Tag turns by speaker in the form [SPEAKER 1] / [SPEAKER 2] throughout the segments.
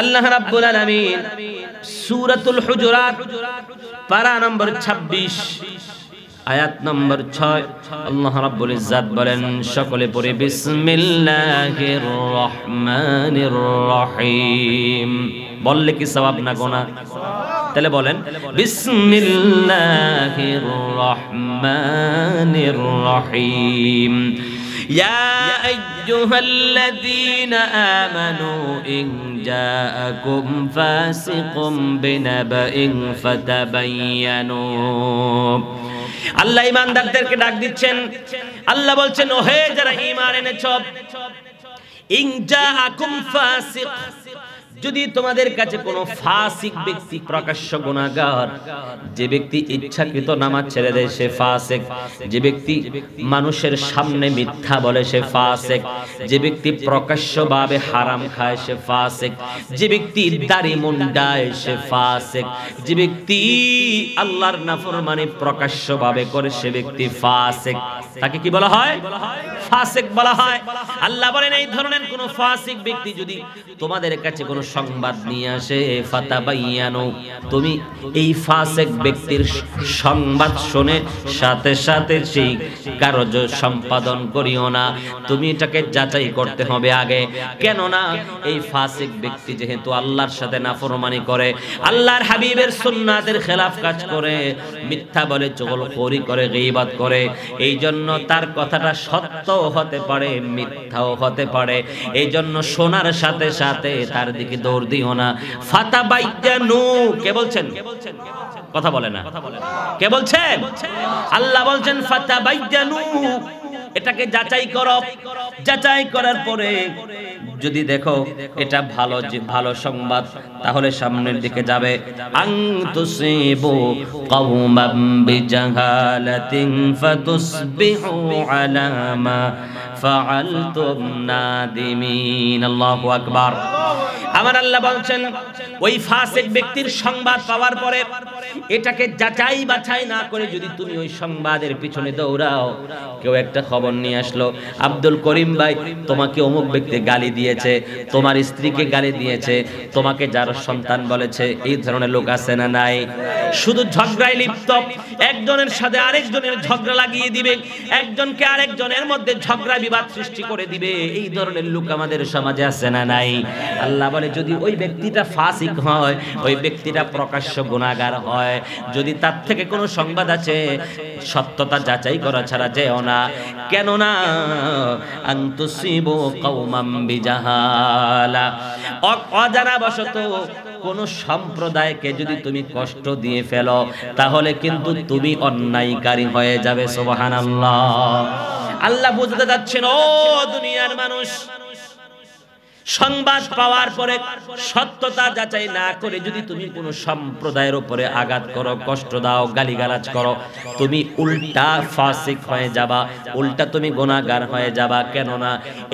[SPEAKER 1] আল্লাহ রাব্বুল আলামিন সূরাতুল হুজুরাত পারা নম্বর 26 আয়াত নম্বর 6 আল্লাহ রাব্বুল ইজ্জাত বলেন সকলে পড়ে বিসমিল্লাহির রহমানির রহিম বললে কি সওয়াব না গোনা তাহলে বলেন বিসমিল্লাহির রহমানির রহিম يا أيها الذين آمنوا إن جاءكم فاسق بنبأ فتبينوا আল্লাহ ইমানদারদেরকে ডাক দিচ্ছেন আল্লাহ বলছেন ওহে যারা ইমান এনেছ ইংজা আকুম ফাসিক যদি তোমাদের কাছে কোনো ফাসিক ব্যক্তি প্রকাশ্য গুণাগার যে ব্যক্তি ইচ্ছাকৃত নামাজ ছেড়ে দেয় সে ফাসেক যে ব্যক্তি মানুষের সামনে মিথ্যা বলে সে ফাসেক যে ব্যক্তি প্রকাশ্যভাবে হারাম খায় সে ফাসেক যে ব্যক্তি দাড়ি মুন্ডায় সে ফাসেক যে ব্যক্তি আল্লাহর নাফরমানি প্রকাশ্যভাবে করে সে ব্যক্তি ফাসেক তাকে কি বলা হয় ফাসেক বলা হয় আল্লাহ বলেন এই ধরনের কোন ফাসিক ব্যক্তি যদি তোমাদের কাছে সংবাদ নিয়ে আসে তুমি এই ফাসিক ব্যক্তির সংবাদ শুনে সাথে সাথে সেই কার্য সম্পাদন করিও না তুমি এটাকে যাচাই করতে হবে আগে কেননা এই ফাসিক ব্যক্তি যেহেতু আল্লাহর সাথে নাফরমানি করে আল্লাহর হাবিবের সুন্নাতের খেলাফ কাজ করে মিথ্যা বলে করে করে এই জন্য তার কথাটা সত্য হতে পারে মিথ্যাও হতে পারে এই জন্য সোনার সাথে সাথে তার দিকে দৌড় দিও না ফাতা বাইজ্ঞানু কে বলছেন কথা বলে না কে বলছেন আল্লাহ বলছেন ফাতা বাইজ্ঞানু এটাকে যাচাই করো যাচাই করার পরে যদি দেখো এটা ভালো যে ভালো সংবাদ তাহলে সামনের দিকে যাবে আং তুসিবু বিজাহালাতিন ফাতুসবিহু আলামা ফাআলতুম নাদিমিন আল্লাহু আমার আল্লাহ বলছেন ওই ফাসিক ব্যক্তির সংবাদ পাওয়ার পরে এটাকে যাচাই বাছাই না করে যদি তুমি ওই সংবাদের পিছনে দৌড়াও কেউ একটা খবর নিয়ে আসলো আব্দুল করিম ভাই তোমাকে অমুক ব্যক্তি গালি দিয়েছে তোমার স্ত্রীকে গালি দিয়েছে তোমাকে যার সন্তান বলেছে এই ধরনের লোক আছে না নাই শুধু ঝগড়ায় লিপ্ত একজনের সাথে আরেকজনের ঝগড়া লাগিয়ে দিবে একজনকে আরেকজনের মধ্যে ঝগড়া বিবাদ সৃষ্টি করে দিবে এই ধরনের লোক আমাদের সমাজে আছে না নাই আল্লাহ বলে যদি ওই ব্যক্তিটা ফাসিক হয় ওই ব্যক্তিটা প্রকাশ্য গুণাগার হয় হয় যদি তার থেকে কোনো সংবাদ আছে সত্যতা যাচাই করা ছাড়া যেও না না আন্তসিব কৌমাম্বি জাহালা অজানা বশত কোন সম্প্রদায়কে যদি তুমি কষ্ট দিয়ে ফেলো তাহলে কিন্তু তুমি অন্যায়কারী হয়ে যাবে সোবাহান আল্লাহ আল্লাহ বুঝতে যাচ্ছেন ও দুনিয়ার মানুষ সংবাদ পাওয়ার পরে সত্যতা যাচাই না করে যদি তুমি কোনো সম্প্রদায়ের উপরে আঘাত করো কষ্ট দাও গালিগালাজ করো তুমি উল্টা ফাসিক হয়ে যাবা উল্টা তুমি গোনাগার হয়ে যাবা কেননা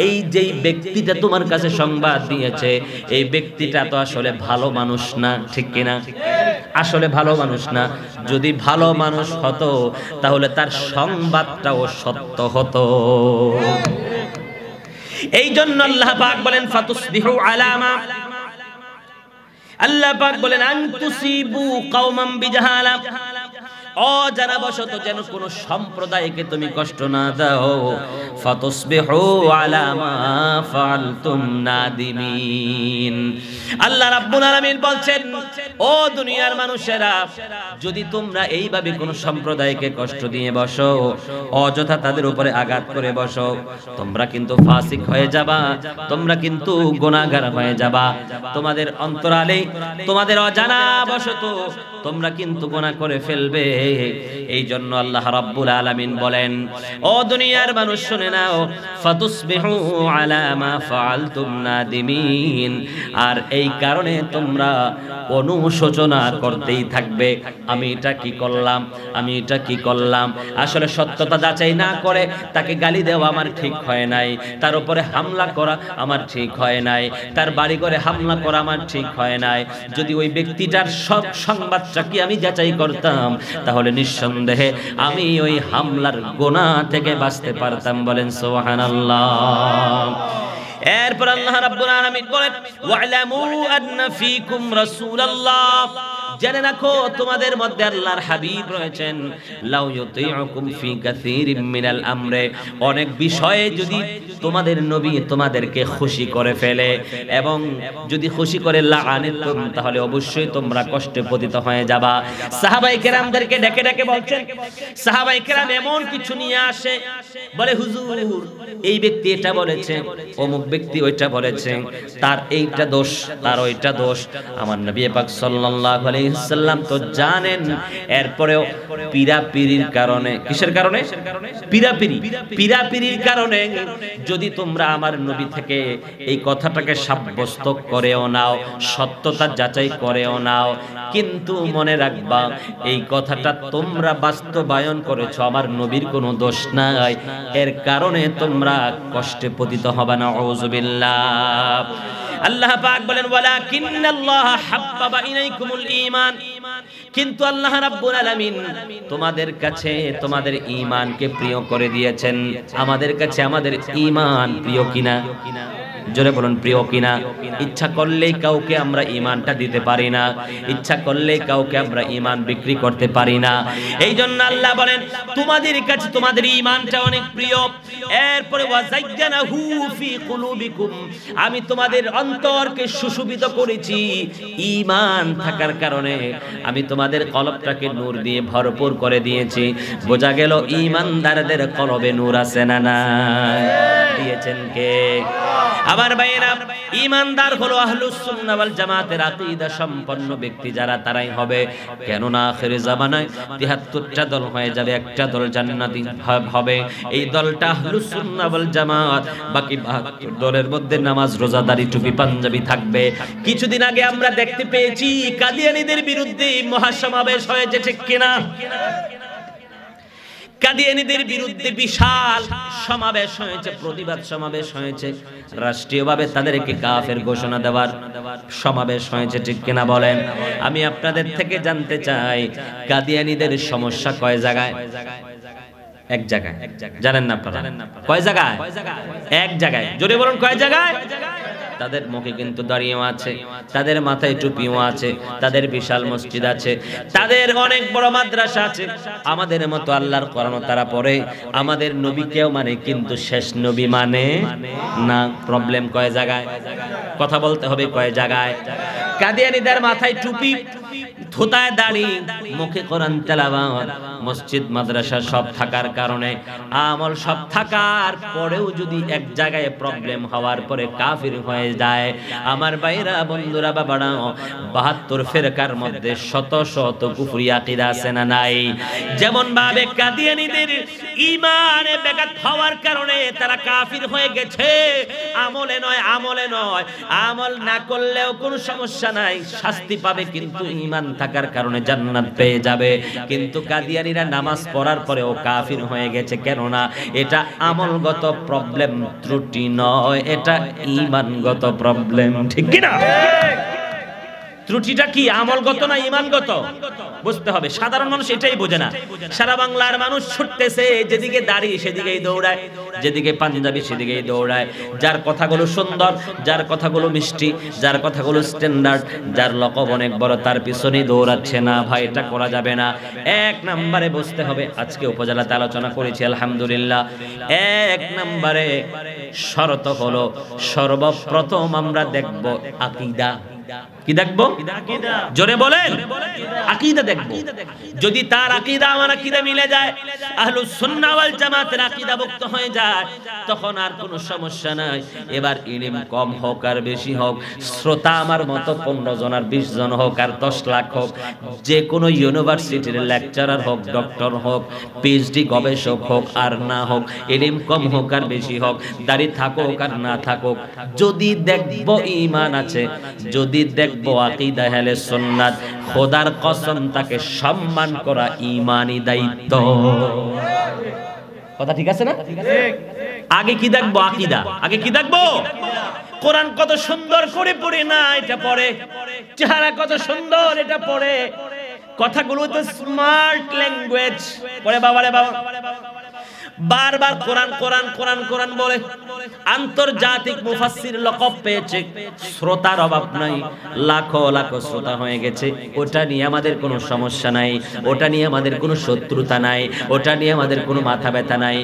[SPEAKER 1] এই যেই ব্যক্তিটা তোমার কাছে সংবাদ দিয়েছে এই ব্যক্তিটা তো আসলে ভালো মানুষ না ঠিক কিনা আসলে ভালো মানুষ না যদি ভালো মানুষ হতো তাহলে তার সংবাদটাও সত্য হতো এই জন্য আল্লাহ পাক বলেন ফাতুসবিহু আলামা আল্লাহ পাক বলেন আন্তুসিবু কওমান বিজাহালা অজানা বশত যেন কোন সম্প্রদায়কে তুমি কষ্ট না দাও ফাতাসবিহু আলা মা ফালতুম নাদিমিন আল্লাহ রাব্বুল আলামিন বলছেন ও দুনিয়ার মানুষেরা যদি তোমরা এইভাবে কোন সম্প্রদায়কে কষ্ট দিয়ে বসো অযথা তাদের উপরে আঘাত করে বসো তোমরা কিন্তু ফাসিক হয়ে যাবা তোমরা কিন্তু গুনাহগার হয়ে যাবা তোমাদের অন্তরালে তোমাদের অজানা বশত তোমরা কিন্তু গুনাহ করে ফেলবে এই জন্য আল্লাহ রাব্বুল আলামিন বলেন ও দুনিয়ার মানুষ শুনে নাও ফাতুসবিহু আলা মা ফাআলতুম নাদিমিন আর এই কারণে তোমরা অনুশোচনা করতেই থাকবে আমি এটা কি করলাম আমি এটা কি করলাম আসলে সত্যতা যাচাই না করে তাকে গালি দেওয়া আমার ঠিক হয় নাই তার উপরে হামলা করা আমার ঠিক হয় নাই তার বাড়ি করে হামলা করা আমার ঠিক হয় নাই যদি ওই ব্যক্তিটার সব সংবাদটা কি আমি যাচাই করতাম তাহলে তাহলে নিঃসন্দেহে আমি ওই হামলার গোনা থেকে বাঁচতে পারতাম বলেন সোহান এরপর আল্লাহ রাব্বুল আলামিন বলেন ওয়া আলামু আন্না ফীকুম রাসূলুল্লাহ জেনে রাখো তোমাদের মধ্যে আল্লাহর হাবিব রয়েছেন লাউ ইউতিউকুম ফি কাসীরিম মিনাল আমরে অনেক বিষয়ে যদি তোমাদের নবী তোমাদেরকে খুশি করে ফেলে এবং যদি খুশি করে লাআনিতুম তাহলে অবশ্যই তোমরা কষ্টে পতিত হয়ে যাবা সাহাবাই কেরামদেরকে ডেকে ডেকে বলছেন সাহাবাই কেরাম এমন কিছু নিয়ে আসে বলে হুজুর এই ব্যক্তি এটা বলেছে অমুক ব্যক্তি ওইটা বলেছে তার এইটা দোষ তার ওইটা দোষ আমার নবী পাক সাল্লাল্লাহু আলাইহি আলাইহিসসালাম তো জানেন এরপরেও পীরাপীরির কারণে কিসের কারণে পীরাপীরি পীরাপীরির কারণে যদি তোমরা আমার নবী থেকে এই কথাটাকে সাব্যস্ত করেও নাও সত্যতা যাচাই করেও নাও কিন্তু মনে রাখবা এই কথাটা তোমরা বাস্তবায়ন করেছো আমার নবীর কোনো দোষ নাই এর কারণে তোমরা কষ্টে পতিত হবে না ওজবিল্লা আল্লাহ পাক বলেন ওয়ালাকিন্নাল্লাহ হাব্বাবা ইলাইকুমুল ঈমান কিন্তু আল্লাহ রাব্বুল আলামিন তোমাদের কাছে তোমাদের ঈমানকে প্রিয় করে দিয়েছেন আমাদের কাছে আমাদের ঈমান প্রিয় কিনা জোরে বলুন প্রিয় কিনা ইচ্ছা করলেই কাউকে আমরা ইমানটা দিতে পারি না ইচ্ছা করলেই কাউকে আমরা ইমান বিক্রি করতে পারি না এই জন্য আল্লাহ বলেন তোমাদের কাছে তোমাদের ইমানটা অনেক প্রিয় এরপরে আমি তোমাদের অন্তরকে সুশোভিত করেছি ইমান থাকার কারণে আমি তোমার তোমাদের কলবটাকে নূর দিয়ে ভরপুর করে দিয়েছি বোঝা গেল ইমানদারদের কলবে নূর আছে না না দিয়েছেন কে আবার ভাইয়েরা ইমানদার হলো আহলুস সুন্নাহ ওয়াল জামাতের আকীদা সম্পন্ন ব্যক্তি যারা তারাই হবে কেন না আখের জামানায় 73টা দল হয়ে যাবে একটা দল জান্নাতি হবে এই দলটা আহলুস সুন্নাহ ওয়াল জামাত বাকি দলের মধ্যে নামাজ রোজাদারি টুপি পাঞ্জাবি থাকবে কিছুদিন আগে আমরা দেখতে পেয়েছি কাদিয়ানীদের বিরুদ্ধে মহা সমাবেশ হয়েছে ঠিক কিনা কাদিয়ানিদের বিরুদ্ধে বিশাল সমাবেশ হয়েছে প্রতিবাদ সমাবেশ হয়েছে রাষ্ট্রীয়ভাবে তাদেরকে কাফের ঘোষণা দেওয়ার সমাবেশ হয়েছে ঠিক কিনা বলেন আমি আপনাদের থেকে জানতে চাই কাদিয়ানিদের সমস্যা কয় জায়গায় এক জায়গায় জানেন না কয় জায়গায় এক জায়গায় জোরে বলুন কয় জায়গায় তাদের মুখে কিন্তু দাঁড়িয়েও আছে তাদের মাথায় টুপিও আছে তাদের বিশাল মসজিদ আছে তাদের অনেক বড় মাদ্রাসা আছে আমাদের মতো আল্লাহর করানো তারা পড়ে আমাদের নবীকেও মানে কিন্তু মানে, মানে শেষ নবী মানে না প্রবলেম কয় জায়গায় কথা বলতে হবে কয় জায়গায় কাদিয়ানিদের মাথায় টুপি থোতায় দাঁড়িয়ে মুখে করান তেলাবা মসজিদ মাদ্রাসা সব থাকার কারণে আমল সব থাকার পরেও যদি এক জায়গায় প্রবলেম হওয়ার পরে কাফির হয়ে যায় আমার বাইরা বন্ধুরা বাবারা বাহাত্তর ফেরকার মধ্যে শত শত কুফরি আকিদা আছে না নাই যেমন ভাবে কাদিয়ানিদের ইমানে ব্যাঘাত হওয়ার কারণে তারা কাফির হয়ে গেছে আমলে নয় আমলে নয় আমল না করলেও কোনো সমস্যা নাই শাস্তি পাবে কিন্তু ইমান থাকার কারণে জান্নাত পেয়ে যাবে কিন্তু কাদিয়ানির মুমিনরা নামাজ পড়ার পরে ও কাফির হয়ে গেছে কেননা এটা আমলগত প্রবলেম ত্রুটি নয় এটা ইমানগত প্রবলেম ঠিক কিনা ত্রুটিটা কি আমলগত না ইমানগত বুঝতে হবে সাধারণ মানুষ এটাই বোঝে না সারা বাংলার মানুষ ছুটতেছে যেদিকে দাঁড়িয়ে সেদিকেই দৌড়ায় যেদিকে পাঞ্জাবি সেদিকেই দৌড়ায় যার কথাগুলো সুন্দর যার কথাগুলো মিষ্টি যার কথাগুলো স্ট্যান্ডার্ড যার লকব অনেক বড় তার পিছনেই দৌড়াচ্ছে না ভাই এটা করা যাবে না এক নাম্বারে বুঝতে হবে আজকে উপজেলাতে আলোচনা করেছি আলহামদুলিল্লাহ এক নাম্বারে শর্ত হলো সর্বপ্রথম আমরা দেখব আকিদা কি দেখবো জোরে বলেন আকিদা দেখবো যদি তার আকিদা আমার আকিদা মিলে যায় আহলু সুন্নাওয়াল জামাতের আকিদা ভুক্ত হয়ে যায় তখন আর কোনো সমস্যা নাই এবার ইলিম কম হোক আর বেশি হোক শ্রোতা আমার মতো পনেরো জন আর বিশ জন হোক আর দশ লাখ হোক যে কোনো ইউনিভার্সিটির লেকচারার হোক ডক্টর হোক পিএইচডি গবেষক হোক আর না হোক ইলিম কম হোক আর বেশি হোক দাঁড়িয়ে থাকুক আর না থাকুক যদি দেখবো ইমান আছে যদি দেখ দেখবো আকিদা হেলে সন্ন্যাদ খোদার কসম তাকে সম্মান করা ইমানি দায়িত্ব কথা ঠিক আছে না আগে কি দেখবো আকিদা আগে কি দেখবো কোরআন কত সুন্দর করে পড়ে না এটা পড়ে চেহারা কত সুন্দর এটা পড়ে কথাগুলো তো স্মার্ট ল্যাঙ্গুয়েজ পড়ে বাবারে বাবা বারবার কোরআন কোরআন কোরআন কোরআন বলে আন্তর্জাতিক মুফাসসির লকব পেয়েছে শ্রোতার অভাব নাই লাখো লাখো শ্রোতা হয়ে গেছে ওটা নিয়ে আমাদের কোনো সমস্যা নাই ওটা নিয়ে আমাদের কোনো শত্রুতা নাই ওটা নিয়ে আমাদের কোনো মাথা ব্যথা নাই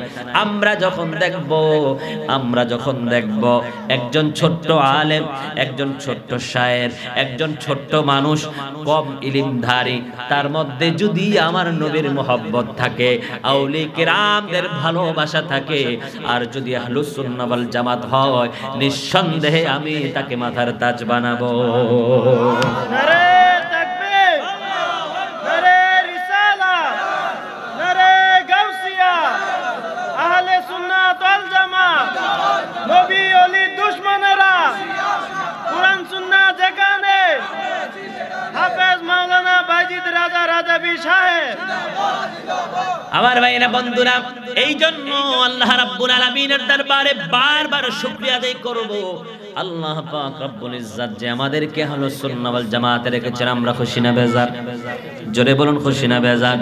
[SPEAKER 1] আমরা যখন দেখব আমরা যখন দেখব একজন ছোট্ট আলেম একজন ছোট্ট শায়ের একজন ছোট্ট মানুষ কম ইলিমধারী তার মধ্যে যদি আমার নবীর মোহব্বত থাকে আউলি কেরামদের ভালোবাসা থাকে আর যদি আহলুসুন্নাবাল জামাত হয় নিঃসন্দেহে আমি তাকে মাথার তাজ বানাবো রাজা রাজা আমার ভাইরা বন্ধুরা এই জন্য আল্লাহ রাব্বুল আলামিনের দরবারে বারবার শুকরিয়া আদায় করব আল্লাহ পাক রব্বুল ইজ্জত যে আমাদেরকে হলো সুন্নাহ ওয়াল জামাতে রেখেছেন আমরা খুশি না বেজার জোরে বলুন খুশি না বেজার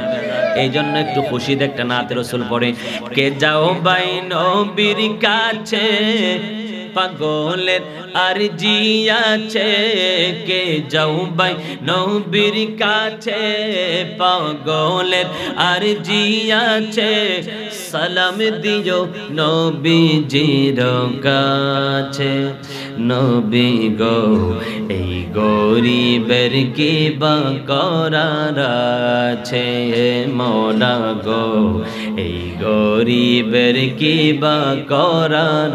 [SPEAKER 1] এই জন্য একটু খুশি দেখতে নাতে রসুল পড়ে কে যাও বাইন নবীর কাছে পাগলের আর জিয়াছে কে যাও বাই নবীর কাছে পাগলের আর জিয়াছে সালাম দিও নবীজির কাছে নবী গো এই গরিবের কি বা করার আছে মোরা গো এই গরিবের কি বা করার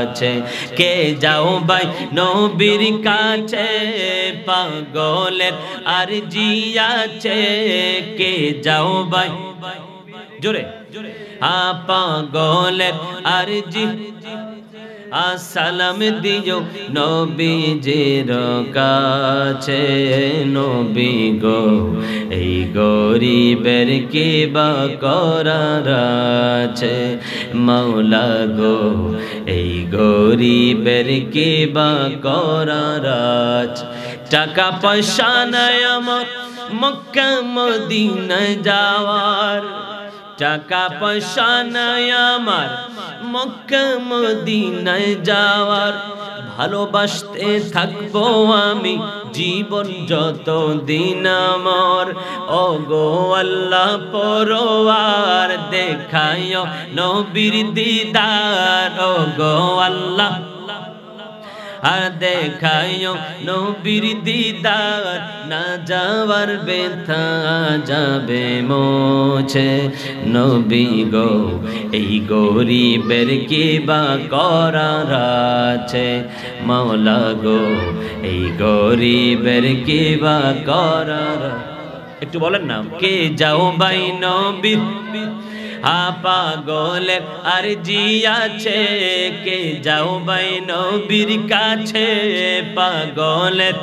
[SPEAKER 1] আছে কাছে কে যাও ভাই নবীর কাছে পাগলের আর জি আছে কে যাও ভাই জোরে জোরে আপা গলের আর জি আসসালাম দিও নবীজির কাছে নবী গো এই গরিবের কি বা করার আছে মৌলা গো এই গরিবের কি বা করার আছে টাকা পয়সা নাই আমার মক্কা মদিনা যাওয়ার টাকা পয়সা নাই আমার মক্কা মদিনায় যাওয়ার ভালোবাসতে থাকবো আমি জীবন যত দিন আমার অগো আল্লাহ পরোয়ার দেখায় নবীর দিদার অগো আল্লাহ আর দেখায়ও নবীর দিদার না যাওয়ার বেথা যাবে মোছে নবী গো এই গরিবের কি বা করার আছে মাওলা গো এই গরিবের কি বা করার একটু বলেন না কে যাও বাই নবীর হা পাগলের আর জিয়াছে কে যাও বাই নবীর কাছে পাগলের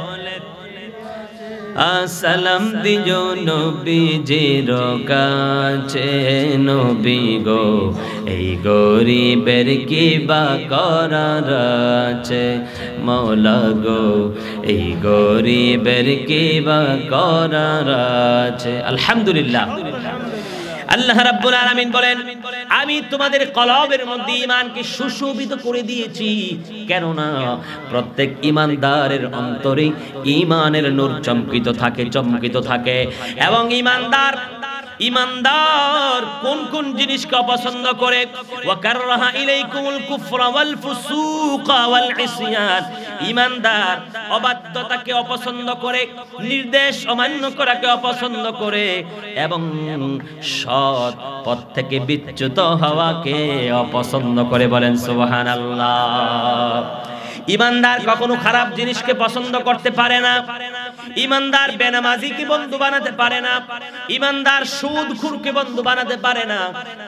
[SPEAKER 1] আসলাম দিও নবীজির কাছে নবী গো এই গরিবের কি বা করার আছে মৌলা গো এই গরিবের কি বা করার আছে আলহামদুলিল্লাহ আল্লাহ রাব্বুল আলামিন বলেন আমি তোমাদের কলবের মধ্যে ঈমানকে সুশোভিত করে দিয়েছি কেননা প্রত্যেক ঈমানদারের অন্তরে ঈমানের নূর চমকিত থাকে চমকিত থাকে এবং ঈমানদার ইমানদার কোন কোন জিনিসকে অপছন্দ করে ওয়াকাররাহা ইলাইকুমুল কুফরা ওয়াল ফুসুকা ওয়াল ইসিয়ান ইমানদার অবাধ্যতাকে অপছন্দ করে নির্দেশ অমান্য করাকে অপছন্দ করে এবং সৎ পথ থেকে বিচ্যুত হওয়াকে অপছন্দ করে বলেন সুবহানাল্লাহ ইমানদার কখনো খারাপ জিনিসকে পছন্দ করতে পারে না ইমানদার বেনামাজি কে বন্ধু বানাতে পারে না ইমানদার সুদ কে বন্ধু বানাতে পারে না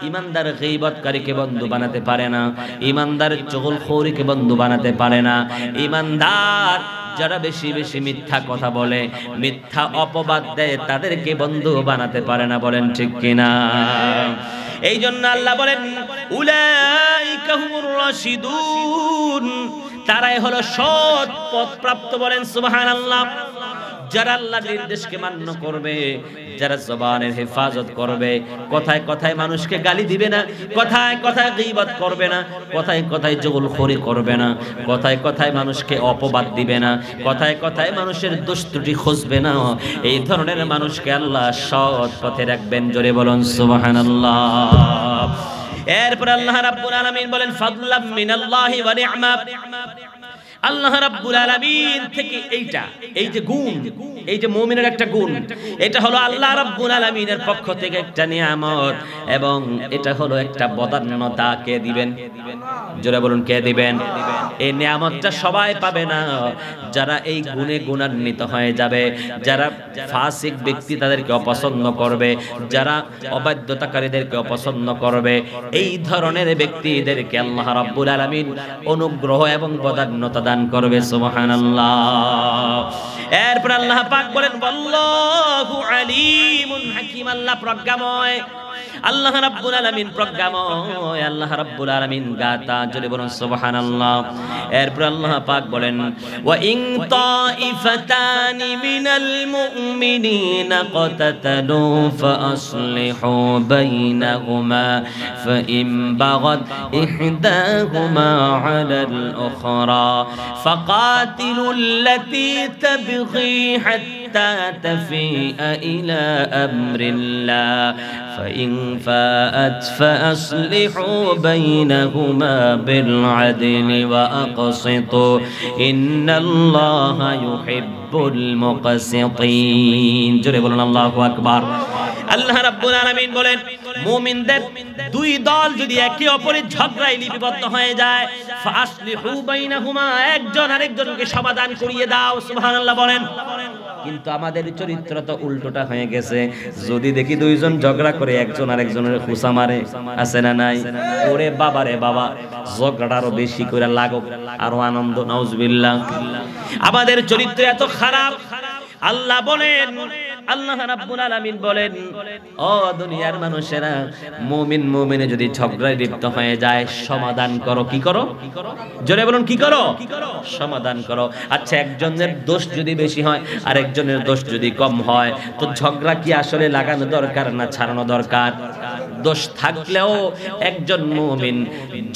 [SPEAKER 1] ইমানদার গীবতকারীকে বন্ধু বানাতে পারে না ইমানদার কে বন্ধু বানাতে পারে না ইমানদার যারা বেশি বেশি মিথ্যা কথা বলে মিথ্যা অপবাদ দেয় তাদেরকে বন্ধু বানাতে পারে না বলেন ঠিক কিনা এই জন্য আল্লাহ বলেন উলাইকা হুমুর রাশিদুন তারাই হলো সৎ পথ প্রাপ্ত বলেন সুবাহান আল্লাহ যারা আল্লাহ নির্দেশকে মান্য করবে যারা জবানের হেফাজত করবে কথায় কথায় মানুষকে গালি দিবে না কথায় কথায় গীবত করবে না কথায় কথায় খরি করবে না কথায় কথায় মানুষকে অপবাদ দিবে না কথায় কথায় মানুষের দোষ ত্রুটি খুঁজবে না এই ধরনের মানুষকে আল্লাহ সৎ পথে রাখবেন জোরে বলুন সুবহানাল্লাহ এরপর আল্লাহ রাব্বুল আলামিন বলেন ফাদলাম মিনাল্লাহি ওয়া নি'মা আল্লাহ রাব্বুল আলামিন থেকে এইটা এই যে গুণ এই যে মমিনের একটা গুণ এটা হলো আল্লাহ রাব্বুল আলামিনের পক্ষ থেকে একটা নিয়ামত এবং এটা হলো একটা বদান্যতা কে দিবেন জোরে বলুন কে দিবেন এই নিয়ামতটা সবাই পাবে না যারা এই গুণে গুণান্বিত হয়ে যাবে যারা ফাসিক ব্যক্তি তাদেরকে অপছন্দ করবে যারা অবাধ্যতাকারীদেরকে অপছন্দ করবে এই ধরনের ব্যক্তিদেরকে আল্লাহ রাব্বুল আলামিন অনুগ্রহ এবং বদান্যতা দান করবে সুবহানাল্লাহ এরপর আল্লাহ পাক বলেন বল্লাহু আলিমুন হাকিম আল্লাহ প্রজ্ঞাময় আল্লাহ রাব্বুল আলামিন প্রজ্ঞাময় আল্লাহ রাব্বুল আলামিন গাতা জোরে বলুন সুবহানাল্লাহ এরপর আল্লাহ পাক বলেন ওয়া ইন তাইফাতানি মিনাল মুমিনিনা قتتلوا فأصلحوا بينهما فإن بغت إحداهما على الأخرى فقاتلوا التي تبغي حتى تفيء إلى أمر الله فإن فاءت فأصلحوا بينهما بالعدل وأقسطوا إن الله يحب المقسطين جري بولن الله أكبر আল্লাহ রাব্বুল আলামিন বলেন মুমিনদের দুই দল যদি একে অপরের ঝগড়ায় লিপিবদ্ধ হয়ে যায় ফাসলিহু বাইনাহুমা একজন আরেকজনকে সমাধান করিয়ে দাও সুবহানাল্লাহ বলেন কিন্তু আমাদের চরিত্র তো উল্টোটা হয়ে গেছে যদি দেখি দুইজন ঝগড়া করে একজন আর একজনের খুসা মারে আছে না নাই ওরে বাবা রে বাবা ঝগড়াটা আরো বেশি করে লাগো আরো আনন্দ নাউজবিল্লাহ আমাদের চরিত্র এত খারাপ আল্লাহ বলেন আল্লাহ রাব্বুল আলামিন বলেন ও দুনিয়ার মানুষেরা মুমিন মুমিনে যদি ঝগড়ায় লিপ্ত হয়ে যায় সমাধান করো কি করো জোরে বলুন কি করো সমাধান করো আচ্ছা একজনের দোষ যদি বেশি হয় আর একজনের দোষ যদি কম হয় তো ঝগড়া কি আসলে লাগানো দরকার না ছাড়ানো দরকার দোষ থাকলেও একজন মুমিন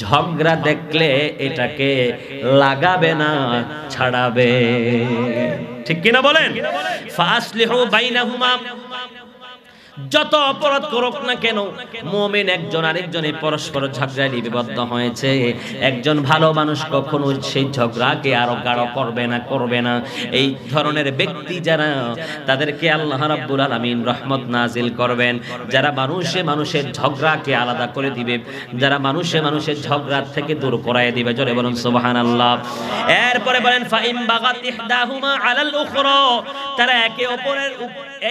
[SPEAKER 1] ঝগড়া দেখলে এটাকে লাগাবে না ছাড়াবে ঠিক কিনা বলেন ফাসলিহু বাইনাহুমা যত অপরাধ করুক না কেন মোমেন একজন আরেকজনে পরস্পর ঝগড়ায় লিপিবদ্ধ হয়েছে একজন ভালো মানুষ কখনো সেই ঝগড়াকে আরো গাঢ় করবে না করবে না এই ধরনের ব্যক্তি যারা তাদেরকে আল্লাহ রাব্বুল আলামিন রহমত নাজিল করবেন যারা মানুষে মানুষের ঝগড়াকে আলাদা করে দিবে যারা মানুষে মানুষের ঝগড়া থেকে দূর করায় দিবে জোরে বলুন সুবহানাল্লাহ এরপরে বলেন ফাইম বাগাত ইহদাহুমা আলাল উখরা তারা একে অপরের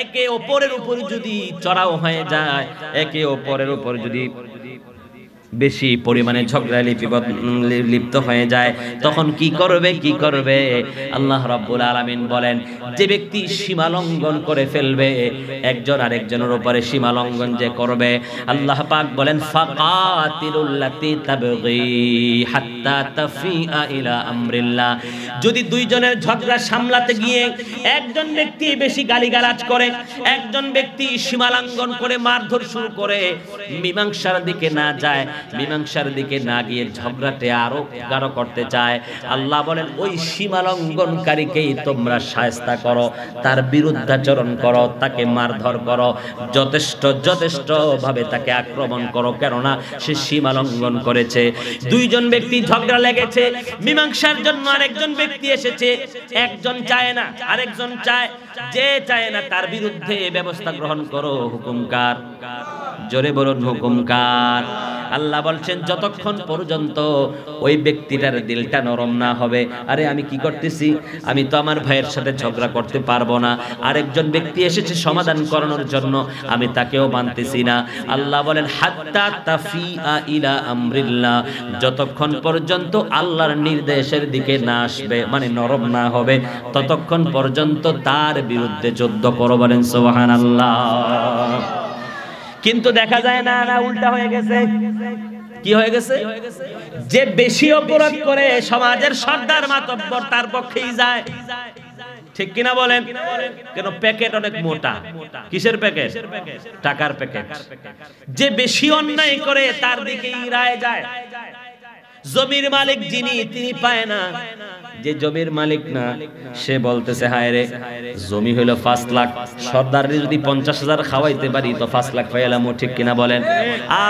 [SPEAKER 1] একে অপরের উপর যদি চড়াও হয়ে যায় একে অপরের উপর যদি বেশি পরিমাণে ঝগড়া বিপদ লিপ্ত হয়ে যায় তখন কি করবে কি করবে আল্লাহ রাব্বুল আলামিন বলেন যে ব্যক্তি সীমা লঙ্ঘন করে ফেলবে একজন আরেকজনের উপরে সীমা লঙ্ঘন যে করবে আল্লাহ পাক বলেন ফাকাতিলুল্লাতি তাবগি হাত্তা তাফিআ ইলা আমরিল্লাহ যদি দুইজনের ঝগড়া সামলাতে গিয়ে একজন ব্যক্তি বেশি গালিগালাজ করে একজন ব্যক্তি সীমা লঙ্ঘন করে মারধর শুরু করে মীমাংসার দিকে না যায় মীমাংসার দিকে না গিয়ে ঝগড়াতে আরো গাঢ় করতে চায় আল্লাহ বলেন ওই সীমা লঙ্ঘনকারীকেই তোমরা সায়স্তা করো তার বিরুদ্ধাচরণ করো তাকে মারধর করো যথেষ্ট যথেষ্ট ভাবে তাকে আক্রমণ করো কেননা সে সীমা লঙ্ঘন করেছে দুইজন ব্যক্তি ঝগড়া লেগেছে মীমাংসার জন্য আরেকজন ব্যক্তি এসেছে একজন চায় না আরেকজন চায় যে চায় না তার বিরুদ্ধে ব্যবস্থা গ্রহণ করো হুকুমকার জোরে বলুন হুকুমকার আল্লাহ বলছেন যতক্ষণ পর্যন্ত ওই ব্যক্তিটার দিলটা নরম না হবে আরে আমি কি করতেছি আমি তো আমার ভাইয়ের সাথে ঝগড়া করতে পারবো না আরেকজন ব্যক্তি এসেছে সমাধান করানোর জন্য আমি তাকেও মানতেছি না আল্লাহ বলেন হাত্তা তাফি ইলা আমরিল্লা যতক্ষণ পর্যন্ত আল্লাহর নির্দেশের দিকে না আসবে মানে নরম না হবে ততক্ষণ পর্যন্ত তার বিরুদ্ধে যুদ্ধ করো বলেন সোহান আল্লাহ কিন্তু দেখা যায় না না উল্টা হয়ে গেছে কি হয়ে গেছে যে বেশি অপরাধ করে সমাজের সর্দার মাতব্বর তার পক্ষেই যায় ঠিক কিনা বলেন কেন প্যাকেট অনেক মোটা কিসের প্যাকেট টাকার প্যাকেট যে বেশি অন্যায় করে তার দিকেই রায় যায় জমির মালিক যিনি তিনি পায় না যে জমির মালিক না সে বলতেছে হায় রে জমি হইলো পাঁচ লাখ সর্দারে যদি পঞ্চাশ হাজার খাওয়াইতে পারি তো পাঁচ লাখ পাইলাম ঠিক কিনা বলেন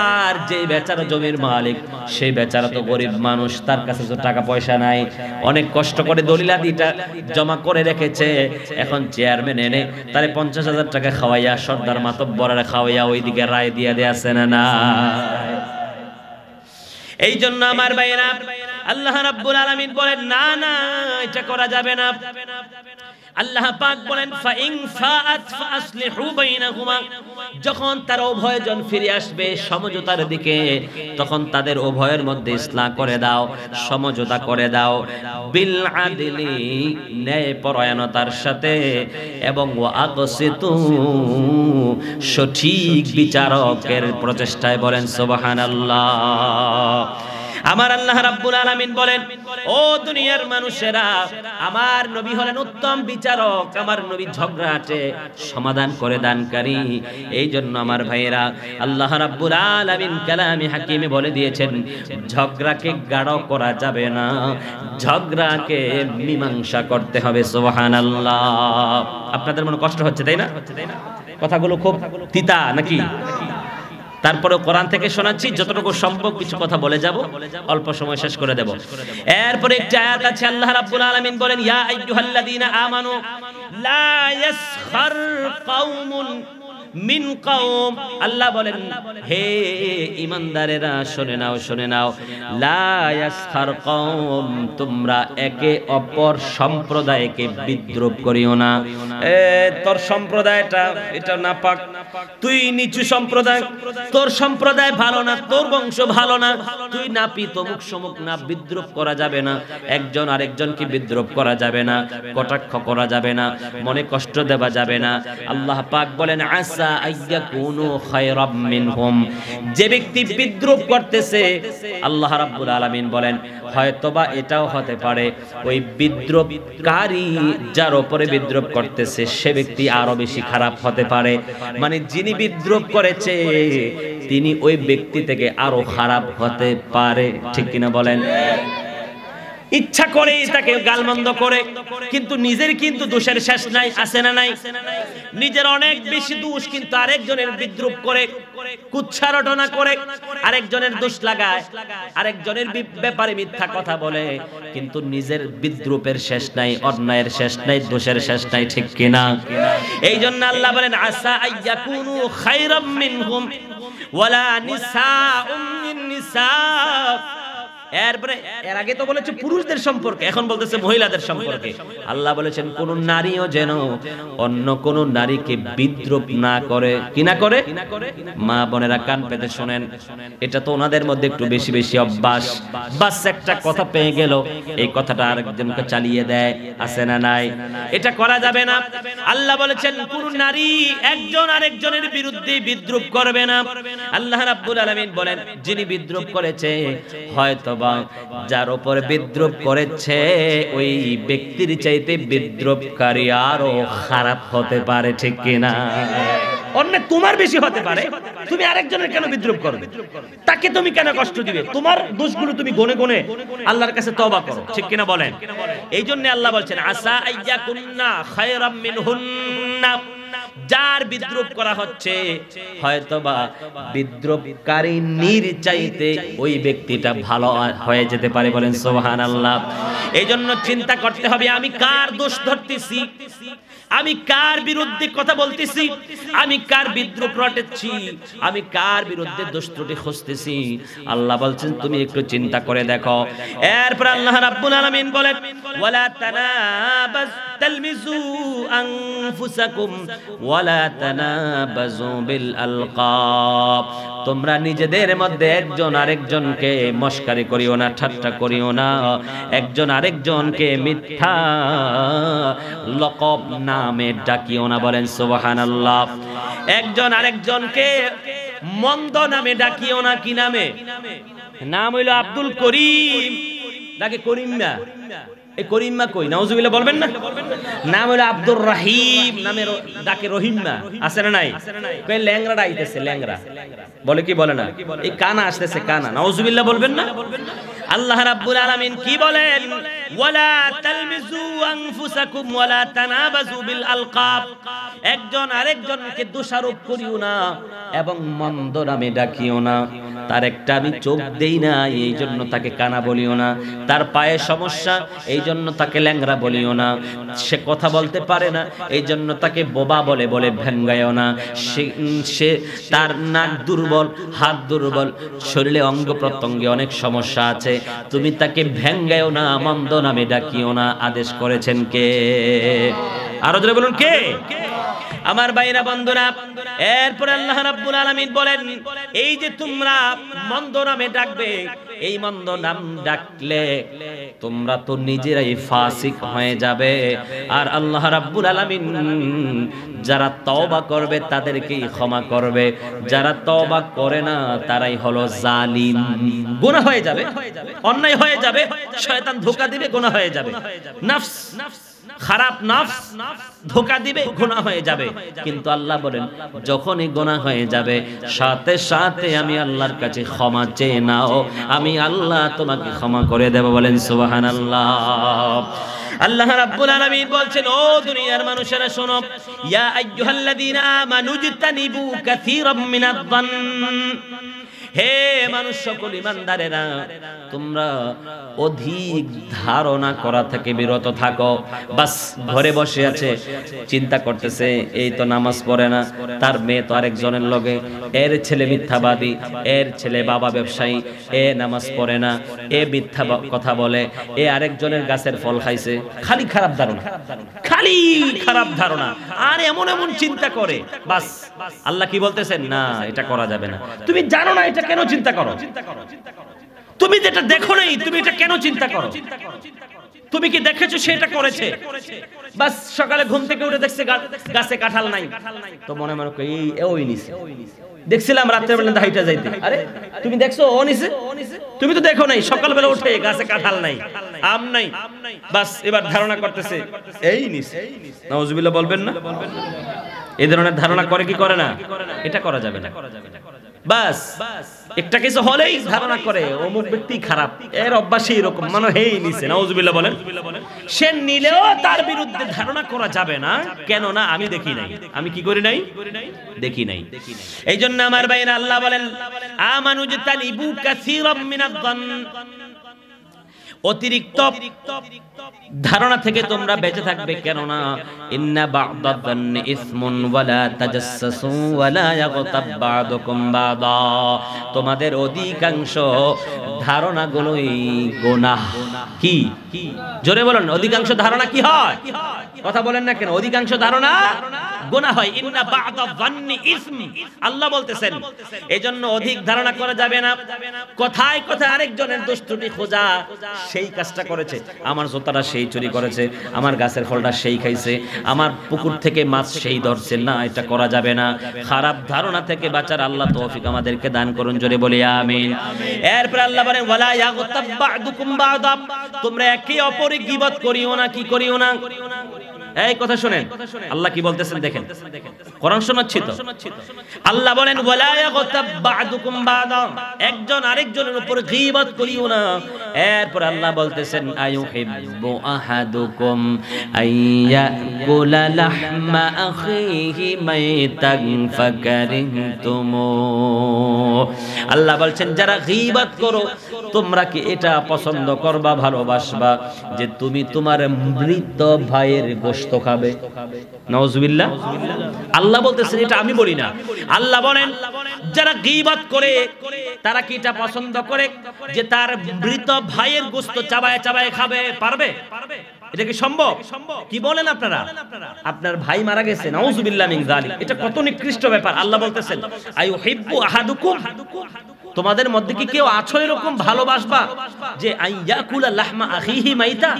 [SPEAKER 1] আর যে বেচারা জমির মালিক সেই বেচারা তো গরিব মানুষ তার কাছে তো টাকা পয়সা নাই অনেক কষ্ট করে দলিলাদিটা জমা করে রেখেছে এখন চেয়ারম্যান এনে তারে পঞ্চাশ হাজার টাকা খাওয়াইয়া সর্দার মাতব্বরারে খাওয়াইয়া ওইদিকে রায় দিয়া দেয়াছে না না এই জন্য আমার ভাইয়েরা আল্লাহ রাব্বুল আলামিন বলেন না না এটা করা যাবে না আল্লাহ পাক বলেন ফা ইন ফাআত ফাসলিহু বাইনাহুমা যখন তারা উভয়জন ফিরে আসবে সমঝোতার দিকে তখন তাদের উভয়ের মধ্যে ইসলাম করে দাও সমঝোতা করে দাও বিল আদলি ন্যায় পরায়ণতার সাথে এবং ওয়াকসিতু সঠিক বিচারকের প্রচেষ্টায় বলেন সুবহানাল্লাহ আমার আল্লাহ রাব্বুল আলামিন বলেন ও দুনিয়ার মানুষেরা আমার নবী হলেন উত্তম বিচারক আমার নবী আছে সমাধান করে দানকারী এই জন্য আমার ভাইয়েরা আল্লাহ রাব্বুল আলামিন কালামে হাকিমে বলে দিয়েছেন ঝগড়াকে গাঢ় করা যাবে না ঝগড়াকে মীমাংসা করতে হবে সুবহানাল্লাহ আপনাদের মনে কষ্ট হচ্ছে তাই না কথাগুলো খুব তিতা নাকি তারপরে কোরআন থেকে শোনাচ্ছি যতটুকু সম্ভব কিছু কথা বলে যাব অল্প সময় শেষ করে দেব এরপরে একটি আয়াত আছে আল্লাহ রাব্বুল আলামিন বলেন ইয়া আইয়ুহাল্লাযীনা আমানু লা ইয়াসখার কওমুন মিন কওম আল্লাহ বলেন হে ইমানদারেরা শুনে নাও শুনে নাও লা ইয়াসখার কওম তোমরা একে অপর সম্প্রদায়কে বিদ্রুপ করিও না এ তোর সম্প্রদায়টা এটা না পাক তুই নিচু সম্প্রদায় তোর সম্প্রদায় ভালো না তোর বংশ ভালো না তুই না নাপি তমুক সমুক না বিদ্রুপ করা যাবে না একজন আরেকজনকে বিদ্রুপ করা যাবে না কটাক্ষ করা যাবে না মনে কষ্ট দেওয়া যাবে না আল্লাহ পাক বলেন আসা যে ব্যক্তি বিদ্রুপ করতেছে আল্লাহ রাব্বুল আলামিন বলেন হয়তোবা এটাও হতে পারে ওই বিদ্রোপকারী যার ওপরে বিদ্রোপ করতেছে সে ব্যক্তি আরো বেশি খারাপ হতে পারে মানে যিনি বিদ্রোপ করেছে তিনি ওই ব্যক্তি থেকে আরো খারাপ হতে পারে ঠিক কিনা বলেন ইচ্ছা করে তাকে গালমন্দ করে কিন্তু নিজের কিন্তু দোষের শেষ নাই আছে না নাই নিজের অনেক বেশি দোষ কিন্তু আরেকজনের বিদ্রুপ করে কুচ্ছা রটনা করে আরেকজনের দোষ লাগায় আরেকজনের ব্যাপারে মিথ্যা কথা বলে কিন্তু নিজের বিদ্রুপের শেষ নাই অন্যায়ের শেষ নাই দোষের শেষ নাই ঠিক কিনা এই জন্য আল্লাহ বলেন আসা আইয়া কুনু খাইরাম মিনহুম ওয়ালা নিসা উম নিসা এরপরে এর আগে তো বলেছে পুরুষদের সম্পর্কে এখন বলতেছে মহিলাদের সম্পর্কে আল্লাহ বলেছেন কোন নারীও যেন অন্য কোন নারীকে বিদ্রুপ না করে কি না করে মা বোনেরা কান পেতে শোনেন এটা তো ওনাদের মধ্যে একটু বেশি বেশি অভ্যাস বাস একটা কথা পেয়ে গেল এই কথাটা আরেকজনকে চালিয়ে দেয় আছে না নাই এটা করা যাবে না আল্লাহ বলেছেন কোন নারী একজন আরেকজনের বিরুদ্ধে বিদ্রুপ করবে না আল্লাহ রাব্বুল আলামিন বলেন যিনি বিদ্রুপ করেছে হয়তো অথবা যার উপর বিদ্রুপ করেছে ওই ব্যক্তির চাইতে বিদ্রুপকারী আরো খারাপ হতে পারে ঠিক কিনা অন্য তোমার বেশি হতে পারে তুমি আরেকজনের কেন বিদ্রোহ করবে তাকে তুমি কেন কষ্ট দিবে তোমার দোষগুলো তুমি গনে গনে আল্লাহর কাছে করো ঠিক কিনা বলেন এই আল্লাহ বলছেন আসা আইয়া খায়রাম মিনহুন্না যার বিদ্রুপ করা হচ্ছে হয়তোবা বিদ্রুপকারী নির চাইতে ওই ব্যক্তিটা ভালো হয়ে যেতে পারে বলেন সোহান আল্লাহ এই জন্য চিন্তা করতে হবে আমি কার দোষ ধরতেছি আমি কার বিরুদ্ধে কথা বলতেছি আমি কার বিদ্রুপ রটেছি আমি কার বিরুদ্ধে দোষ ত্রুটি খুঁজতেছি আল্লাহ বলছেন তুমি একটু চিন্তা করে দেখো এরপর আল্লাহ রাব্বুল আলামিন বলেন ওয়ালা তানাবাজ تلمزوا انفسكم ওয়ালা تنابزوا بالالقاب তোমরা নিজেদের মধ্যে একজন আরেকজনকে মস্কারি করিও না ঠাট্টা করিও না একজন আরেকজনকে মিথ্যা লকব নামে ডাকিও না বলেন সুবহানাল্লাহ একজন আরেকজনকে মন্দ নামে ডাকিও না কি নামে নাম হইল আব্দুল করিম ডাকে করিম না করিম্মা কই নাউজুবিল্লাহ বলবেন না নাম হলো আব্দুর রহিম নামে ডাকে রহিম্মা আছে না নাই কই ল্যাংড়া আইতেছে ল্যাংড়া বলে কি বলে না এই কানা আসতেছে কানা নাউজুবিল্লাহ বলবেন না আল্লাহ রাব্বুল আলামিন কি বলেন ওয়ালা তালমিজু আনফুসাকুম ওয়ালা তানাবাজু বিল আলকাব একজন আরেকজনকে দোষারোপ করিও না এবং মন্দ নামে ডাকিও না তার একটা আমি চোখ দেই না এই জন্য তাকে কানা বলিও না তার পায়ে সমস্যা এই জন্য জন্য তাকে ল্যাংরা বলিও না সে কথা বলতে পারে না এই জন্য তাকে বোবা বলে বলে ভেঙ্গায়ও না সে তার নাক দুর্বল হাত দুর্বল শরীরে অঙ্গ প্রত্যঙ্গে অনেক সমস্যা আছে তুমি তাকে ভেঙ্গায়ও না আমন্দ নামে ডাকিও না আদেশ করেছেন কে আরো বলুন কে আমার বাইরা বন্ধুরা এরপর আল্লাহ রাব্বুল আলামিন বলেন এই যে তোমরা মন্দ নামে ডাকবে এই মন্দ নাম ডাকলে তোমরা তো নিজেরাই ফাসিক হয়ে যাবে আর আল্লাহ রাব্বুল আলামিন যারা তওবা করবে তাদেরকেই ক্ষমা করবে যারা তওবা করে না তারাই হলো জালিম গুনাহ হয়ে যাবে অন্যায় হয়ে যাবে শয়তান ধোঁকা দিবে গুনাহ হয়ে যাবে নাফস নাফস খারাপ নাফস ধোকা দিবে গোনা হয়ে যাবে কিন্তু আল্লাহ বলেন যখনই গোনা হয়ে যাবে সাথে সাথে আমি আল্লাহর কাছে ক্ষমা চেয়ে নাও আমি আল্লাহ তোমাকে ক্ষমা করে দেব বলেন সুবাহান আল্লাহ আল্লাহ রাব্বুল আলামিন বলছেন ও দুনিয়ার মানুষেরা শোনো ইয়া আইয়ুহাল্লাযীনা আমানুজতানিবু কাসীরাম মিনাদ যান হে মানুষ সকল ইমানদারেরা তোমরা অধিক ধারণা করা থেকে বিরত থাকো বাস ঘরে বসে আছে চিন্তা করতেছে এই তো নামাজ পড়ে না তার মেয়ে তো আরেকজনের লগে এর ছেলে মিথ্যাবাদী এর ছেলে বাবা ব্যবসায়ী এ নামাজ পড়ে না এ মিথ্যা কথা বলে এ আরেকজনের গাছের ফল খাইছে খালি খারাপ ধারণা খালি খারাপ ধারণা আর এমন এমন চিন্তা করে বাস আল্লাহ কি বলতেছেন না এটা করা যাবে না তুমি জানো না এটা এটা কেন চিন্তা করো তুমি যেটা দেখো নাই তুমি এটা কেন চিন্তা করো তুমি কি দেখেছো সেটা করেছে বাস সকালে ঘুম থেকে উঠে দেখছে গাছে কাঁঠাল নাই তো মনে মনে করি এই ওই নিছে দেখছিলাম রাত্রে বেলা হাইটা যাইতে আরে তুমি দেখছো ও নিছে তুমি তো দেখো নাই সকাল বেলা উঠে গাছে কাঁঠাল নাই আম নাই বাস এবার ধারণা করতেছে এই নিছে নওয়াজুবিল্লাহ বলবেন না এই ধরনের ধারণা করে কি করে না এটা করা যাবে না বাস একটা কিছু হলেই ধারণা করে অমুক ব্যক্তি খারাপ এর অভ্যাস এইরকম মানে হেই নিছে নাউজুবিল্লাহ বলেন সে নিলেও তার বিরুদ্ধে ধারণা করা যাবে না কেন না আমি দেখি নাই আমি কি করি নাই দেখি নাই এই জন্য আমার বাইরে আল্লাহ বলেন আমানুজ তালিবু কাসীরাম মিনাদ অতিরিক্ত ধারণা থেকে তোমরা বেঁচে থাকবে কেননা ইন্না বাদাদান ইসমুন তাজাসসু ইয়াগতাব বাদুকুম বাদা তোমাদের অধিকাংশ ধারণাগুলোই গুনাহ কি জোরে বলেন অধিকাংশ ধারণা কি হয় কথা বলেন না কেন অধিকাংশ ধারণা গুনাহ হয় ইন্না বা'দা যান্নি ইসম আল্লাহ বলতেছেন এজন্য অধিক ধারণা করা যাবে না কথায় কথায় আরেকজনের দোষ ত্রুটি খোঁজা সেই কাজটা করেছে আমার জোতাটা সেই চুরি করেছে আমার গাছের ফলটা সেই খাইছে আমার পুকুর থেকে মাছ সেই ধরছে না এটা করা যাবে না খারাপ ধারণা থেকে বাঁচার আল্লাহ তৌফিক আমাদেরকে দান করুন জোরে বলি আমিন এরপর আল্লাহ বলেন ওয়ালা ইয়াগুতাব বা'দুকুম বাদাব তোমরা একে অপরে গীবত করিও না কি করিও না এই কথা শুনেন আল্লাহ কি বলতেছেন দেখেন দেখেন কোরআন শোনাচ্ছি তো আল্লাহ বলেন বাদুকুম একজন আরেকজনের উপর গীবত করিও না এরপর আল্লাহ বলতেছেন আয়ু হিব্বু আহাদুকুম আইয়াকুলা লাহমা আখিহি মাইতান ফাকারিহতুম আল্লাহ বলছেন যারা গীবত করো তোমরা কি এটা পছন্দ করবা ভালোবাসবা যে তুমি তোমার মৃত ভাইয়ের গোশত খাবে আল্লাহ বলতেছেন এটা আমি বলি না আল্লাহ বলেন যারা গিবাদ করে তারা কি এটা পছন্দ করে যে তার মৃত ভাইয়ের গোস্ত চাবায় চাবায় খাবে পারবে এটা কি সম্ভব কি বলেন আপনারা আপনার ভাই মারা গেছে এটা কত নিকৃষ্ট ব্যাপার আল্লাহ বলতেছেন তোমাদের মধ্যে কি কেউ আছো এরকম ভালোবাসবা যে আইয়াকুলা লাহমা আখিহি মাইতা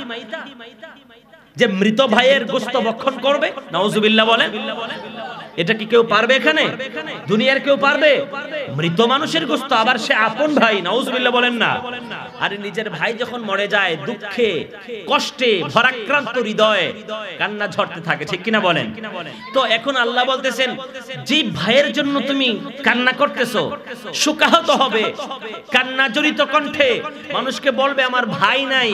[SPEAKER 1] যে মৃত ভাইয়ের গোস্ত বক্ষণ করবে নওজুবিল্লাহ বলে এটা কি কেউ পারবে এখানে দুনিয়ার কেউ পারবে মৃত মানুষের গোস্ত আবার সে আপন ভাই নওজুবিল্লাহ বলেন না আরে নিজের ভাই যখন মরে যায় দুঃখে কষ্টে ভরাক্রান্ত হৃদয়ে কান্না ঝরতে থাকে ঠিক কিনা বলেন তো এখন আল্লাহ বলতেছেন যে ভাইয়ের জন্য তুমি কান্না করতেছো সুকাহত হবে কান্না জড়িত কণ্ঠে মানুষকে বলবে আমার ভাই নাই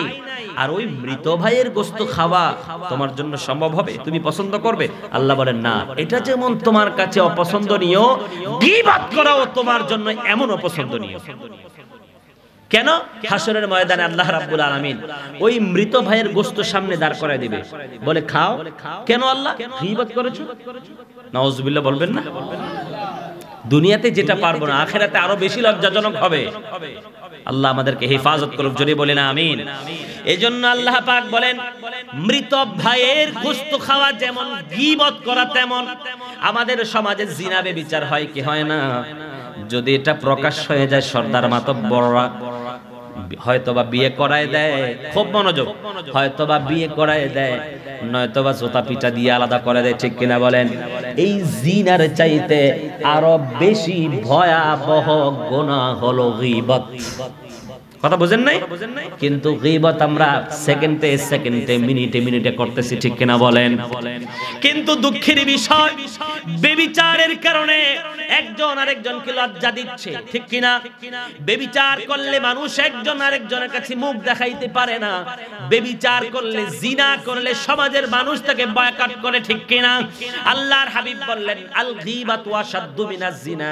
[SPEAKER 1] আর ওই মৃত ভাইয়ের গোস্ত খাওয়া তোমার জন্য সম্ভব হবে তুমি পছন্দ করবে আল্লাহ বলেন না এটা যেমন তোমার কাছে অপছন্দনীয় গিবাদ করাও তোমার জন্য এমন অপছন্দনীয় কেন হাসরের ময়দানে আল্লাহ রাব্বুল আলামিন ওই মৃত ভাইয়ের গোস্ত সামনে দাঁড় করায় দিবে বলে খাও কেন আল্লাহ গিবাদ করেছো নাউজুবিল্লাহ বলবেন না দুনিয়াতে যেটা পারবো না আখেরাতে আরো বেশি লজ্জাজনক হবে আল্লাহ আমাদেরকে হেফাজত করুক যদি বলে না আমিন এই জন্য আল্লাহ পাক বলেন মৃত ভাইয়ের গোস্ত খাওয়া যেমন গিবত করা তেমন আমাদের সমাজে জিনাবে বিচার হয় কি হয় না যদি এটা প্রকাশ হয়ে যায় সর্দার মাতব বড়রা হয়তোবা বিয়ে করায় দেয় খুব মনোযোগ হয়তোবা বিয়ে করায় দেয় নয়তোবা জোতা পিঠা দিয়ে আলাদা করে দেয় ঠিক কিনা বলেন এই জিনার চাইতে আরো বেশি ভয়াবহ গোনা হলো গিবত কথা বোঝেন নাই কিন্তু গীবত আমরা সেকেন্ডে সেকেন্ডে মিনিটে মিনিটে করতেছি ঠিক কিনা বলেন কিন্তু দুঃখের বিষয় বেবিচারের কারণে একজন আরেকজনকে লজ্জা দিচ্ছে ঠিক কিনা বেবিচার করলে মানুষ একজন আরেকজনের কাছে মুখ দেখাইতে পারে না বেবিচার করলে জিনা করলে সমাজের মানুষ তাকে বয়কট করে ঠিক কিনা আল্লাহর হাবিব বললেন আল গীবত ওয়া সাদ্দু মিনাজ জিনা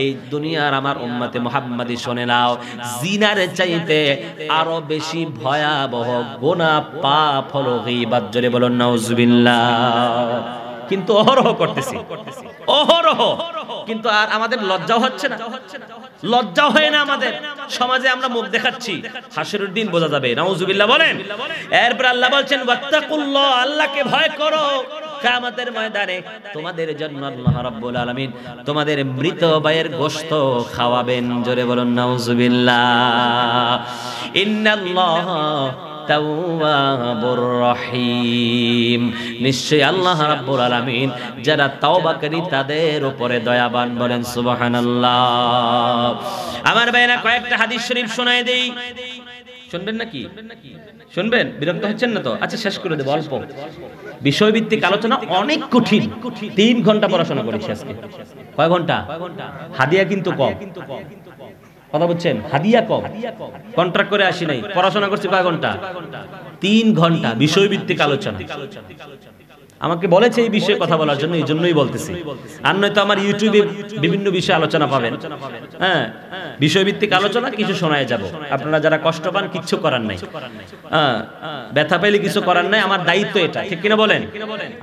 [SPEAKER 1] এই দুনিয়ার আমার উম্মতে মুহাম্মাদি শুনে নাও জিনার গুনার চাইতে আরো বেশি ভয়াবহ গুনা পাপ হলো গীবাত জোরে বলুন নাউজুবিল্লাহ কিন্তু অহরহ করতেছি অহরহ কিন্তু আর আমাদের লজ্জাও হচ্ছে না লজ্জা হয় না আমাদের সমাজে আমরা মুখ দেখাচ্ছি হাসিরুর দিন বোঝা যাবে নাউজুবিল্লাহ বলেন এরপর আল্লাহ বলছেন ওয়াত্তাকুল্লাহ আল্লাহকে ভয় করো কামাতের ময়দানে তোমাদের জন্য আল্লাহ রাব্বুল আলামিন তোমাদের মৃত ভাইয়ের গোশত খাওয়াবেন জোরে বলুন নাউজুবিল্লাহ ইন্নাল্লাহ তাওয়াবুর রহিম নিশ্চয়ই আল্লাহ রাব্বুল আলামিন যারা তাওবাকারী তাদের উপরে দয়াবান বলেন সুবহানাল্লাহ আমার ভাইরা কয়েকটা হাদিস শরীফ শোনায় দেই শুনবেন নাকি শুনবেন বিরক্ত হচ্ছেন না তো আচ্ছা শেষ করে দেব অল্প বিষয়ভিত্তিক আলোচনা অনেক কঠিন তিন ঘন্টা পড়াশোনা করেছি আজকে কয় ঘন্টা হাদিয়া কিন্তু কম কথা বলছেন হাদিয়া কম কন্ট্রাক্ট করে আসি নাই পড়াশোনা করছি কয় ঘন্টা তিন ঘন্টা বিষয়ভিত্তিক আলোচনা আমাকে বলেছে এই বিষয়ে কথা বলার জন্য এই জন্যই বলতেছি আর নয়তো আমার ইউটিউবে বিভিন্ন বিষয়ে আলোচনা পাবেন হ্যাঁ বিষয়ভিত্তিক আলোচনা কিছু শোনায় যাব আপনারা যারা কষ্ট পান কিচ্ছু করার নাই হ্যাঁ, ব্যথা পাইলে কিছু করার নাই আমার দায়িত্ব এটা ঠিক কিনা বলেন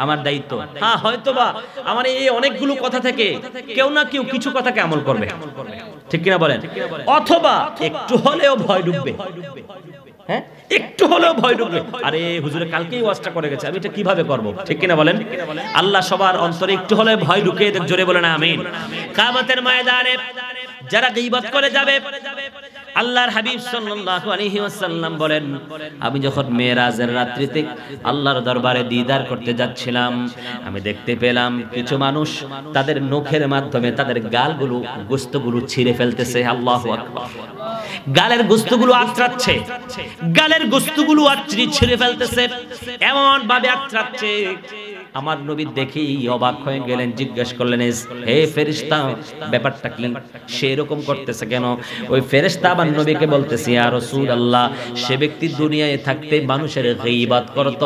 [SPEAKER 1] আমার দায়িত্ব হ্যাঁ হয়তো বা আমার এই অনেকগুলো কথা থেকে কেউ না কেউ কিছু কথাকে আমল করবে ঠিক কিনা বলেন অথবা একটু হলেও ভয় ডুববে হ্যাঁ একটু হলেও ভয় ঢুকবে আরে হুজুরে কালকেই ওয়াজটা করে গেছে আমি এটা কিভাবে করব ঠিক কিনা বলেন আল্লাহ সবার অন্তরে একটু হলে ভয় ঢুকে জোরে বলে না আমিন কামাতের ময়দানে যারা গীবত করে যাবে আল্লাহর হাবিব সাল্লাল্লাহু আলাইহি ওয়াসাল্লাম বলেন আমি যখন মেরাজের রাত্রিতে আল্লাহর দরবারে দিদার করতে যাচ্ছিলাম আমি দেখতে পেলাম কিছু মানুষ তাদের নখের মাধ্যমে তাদের গালগুলো গোস্তগুলো ছিঁড়ে ফেলতেছে আল্লাহু আকবার গালের গোস্তগুলো আঁচড়াচ্ছে গালের গোস্তগুলো আঁচড়ি ছিঁড়ে ফেলতেছে এমন ভাবে আঁচড়াচ্ছে আমার নবী দেখেই অবাক হয়ে গেলেন জিজ্ঞেস করলেন হে ফেরিস্তা ব্যাপারটা কি সেরকম করতেছে কেন ওই ফেরিস্তা আমার নবীকে বলতেছি আর রসুল আল্লাহ সে ব্যক্তি দুনিয়ায় থাকতে মানুষের গীবাত করত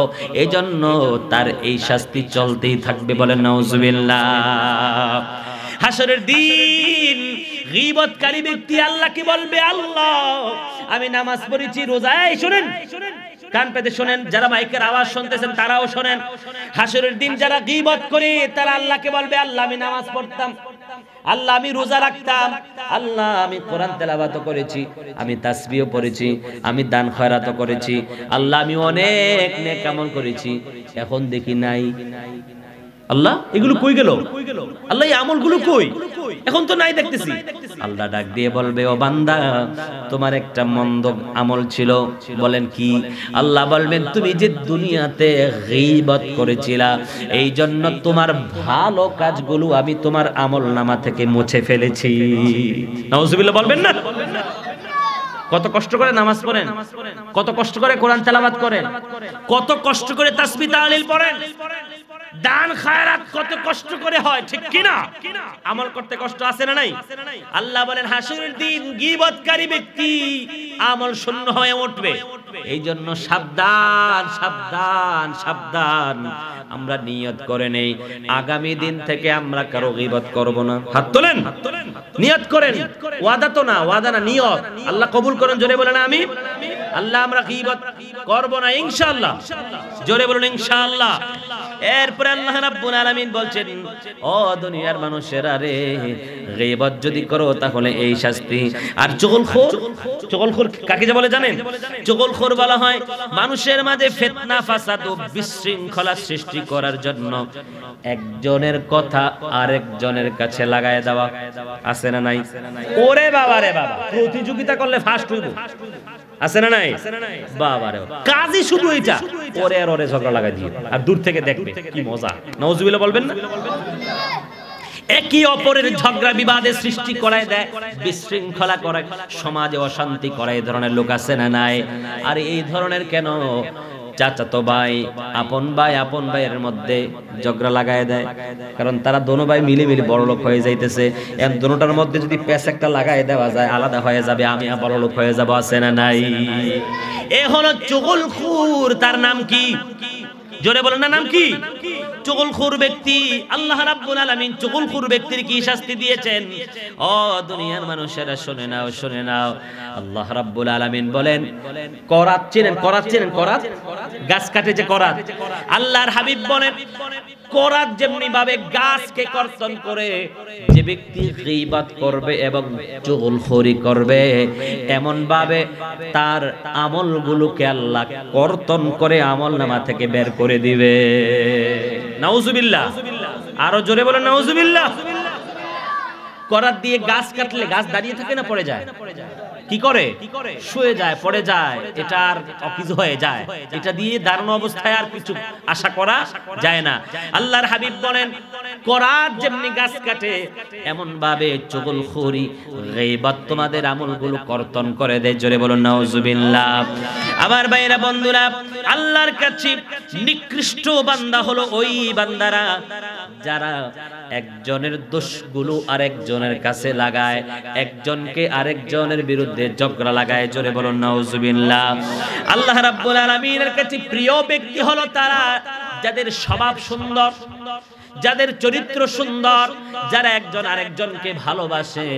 [SPEAKER 1] জন্য তার এই শাস্তি চলতেই থাকবে বলেন নওজুবিল্লাহ হাসরের দিন গীবতকারী ব্যক্তি আল্লাহ কি বলবে আল্লাহ আমি নামাজ পড়েছি রোজায় শুনেন শুনেন কান পেতে শোনেন যারা মাইকের আওয়াজ শুনতেছেন তারাও শোনেন হাসরের দিন যারা গিবত করে তারা আল্লাহকে বলবে আল্লাহ আমি নামাজ পড়তাম আল্লাহ আমি রোজা রাখতাম আল্লাহ আমি কোরআন তেলাবাত করেছি আমি তাসবিও পড়েছি আমি দান খয়রাত করেছি আল্লাহ আমি অনেক নেক করেছি এখন দেখি নাই আল্লাহ এগুলো কই গেল আল্লাহ এই আমলগুলো কই এখন তো নাই দেখতেছি আল্লাহ ডাক দিয়ে বলবে ও বান্দা তোমার একটা মন্দ আমল ছিল বলেন কি আল্লাহ বলবেন তুমি যে দুনিয়াতে গীবত করেছিলা এই জন্য তোমার ভালো কাজগুলো আমি তোমার আমল নামা থেকে মুছে ফেলেছি নাউজুবিল্লাহ বলবেন না কত কষ্ট করে নামাজ পড়েন কত কষ্ট করে কোরআন তেলাবাত করেন কত কষ্ট করে তাসবিহ তাহলিল পড়েন দান খায়রাত কত কষ্ট করে হয় ঠিক কি না আমল করতে কষ্ট আছে না নাই আল্লাহ বলেন হাসির দিন গীবতকারী ব্যক্তি আমল শূন্য হয়ে উঠবে এই জন্য সাবধান সাবধান সাবধান আমরা নিয়ত করে নেই আগামী দিন থেকে আমরা কারো গিবত করব না হাত তোলেন নিয়ত করেন ওয়াদা তো না ওয়াদা না নিয়ত আল্লাহ কবুল করেন জোরে বলেন আমি আল্লাহ আমরা গিবত করব না ইনশাআল্লাহ জোরে বলুন ইনশাআল্লাহ এরপরে আল্লাহ রাব্বুল আলামিন বলছেন ও দুনিয়ার মানুষেরা রে গিবত যদি করো তাহলে এই শাস্তি আর চগলখোর চগলখোর কাকে যে বলে জানেন চগলখোর খোর বলা হয় মানুষের মাঝে ফেতনা ফাসাদ ও বিশৃঙ্খলা সৃষ্টি করার জন্য একজনের কথা আরেকজনের কাছে লাগায় দেওয়া আছে না নাই ওরে বাবা রে বাবা প্রতিযোগিতা করলে ফার্স্ট হইব আছে না নাই বাবা রে কাজই শুধু এটা ওরে আর ওরে ঝগড়া লাগাই দিয়ে আর দূর থেকে দেখবে কি মজা নওজুবিল্লাহ বলবেন না একই অপরের ঝগড়া বিবাদে সৃষ্টি করায় দেয় বিশৃঙ্খলা করে সমাজে অশান্তি করে এই ধরনের লোক আছে না নাই আর এই ধরনের কেন চাচাতো ভাই আপন ভাই আপন ভাইয়ের মধ্যে ঝগড়া লাগায় দেয় কারণ তারা দোনো ভাই মিলে মিলে বড় লোক হয়ে যাইতেছে এর দোনোটার মধ্যে যদি প্যাঁচ একটা লাগায় দেওয়া যায় আলাদা হয়ে যাবে আমি বড় লোক হয়ে যাবো আছে না নাই এ হলো চুগলখুর তার নাম কি জোরে বলেন না নাম কি খুর ব্যক্তি আল্লাহ রাব্বুল আলামিন খুর ব্যক্তির কি শাস্তি দিয়েছেন ও দুনিয়ার মানুষেরা শুনে নাও শুনে নাও আল্লাহ রাব্বুল আলামিন বলেন করাত চিনেন করাত চিনেন করাত গাছ কাটে যে করাত আল্লাহর হাবিব বলেন করাত যেমনি ভাবে গাছকে কর্তন করে যে ব্যক্তি গীবত করবে এবং চুগলখুরি করবে এমন ভাবে তার আমলগুলোকে আল্লাহ কর্তন করে আমল নামা থেকে বের করে দিবে নাউজুবিল্লাহ আরো জোরে বলে নাউজুবিল্লাহ করার দিয়ে গাছ কাটলে গাছ দাঁড়িয়ে থাকে না পড়ে যায় কি করে শুয়ে যায় পড়ে যায় এটা আর অকিজ হয়ে যায় এটা দিয়ে দারুণ অবস্থায় আর কিছু আশা করা যায় না আল্লাহর হাবিব বলেন করার যেমনি গাছ কাটে এমন ভাবে চগল চগলখড়ি গীবত তোমাদের আমলগুলো কর্তন করে দেয় জোরে বলুন নাউজুবিল্লাহ আমার বাইরা বন্ধুরা আল্লাহর কাছে নিকৃষ্ট বান্দা হলো ওই বান্দারা যারা একজনের দোষগুলো আরেকজনের কাছে লাগায় একজনকে আরেকজনের বিরুদ্ধে মধ্যে জগড়া লাগায় জোরে বলুন নাউজুবিল্লাহ আল্লাহ রাব্বুল আলামিনের কাছে প্রিয় ব্যক্তি হলো তারা যাদের স্বভাব সুন্দর যাদের চরিত্র সুন্দর যারা একজন আরেকজনকে ভালোবাসে